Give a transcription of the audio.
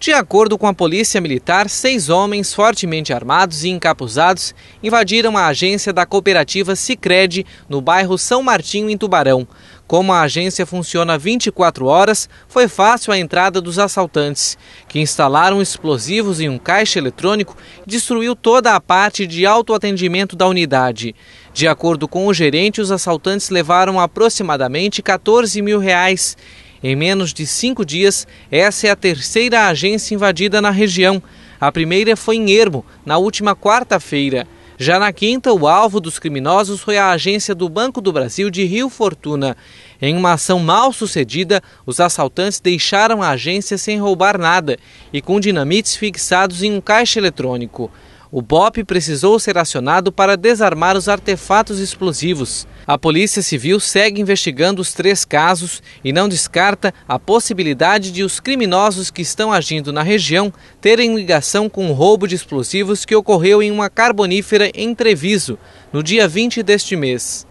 De acordo com a Polícia Militar, seis homens fortemente armados e encapuzados invadiram a agência da cooperativa Cicred, no bairro São Martinho, em Tubarão. Como a agência funciona 24 horas, foi fácil a entrada dos assaltantes, que instalaram explosivos em um caixa eletrônico e destruiu toda a parte de autoatendimento da unidade. De acordo com o gerente, os assaltantes levaram aproximadamente 14 mil reais em menos de cinco dias, essa é a terceira agência invadida na região. A primeira foi em Ermo, na última quarta-feira. Já na quinta, o alvo dos criminosos foi a agência do Banco do Brasil de Rio Fortuna. Em uma ação mal sucedida, os assaltantes deixaram a agência sem roubar nada e com dinamites fixados em um caixa eletrônico. O BOP precisou ser acionado para desarmar os artefatos explosivos. A Polícia Civil segue investigando os três casos e não descarta a possibilidade de os criminosos que estão agindo na região terem ligação com o roubo de explosivos que ocorreu em uma carbonífera em Treviso, no dia 20 deste mês.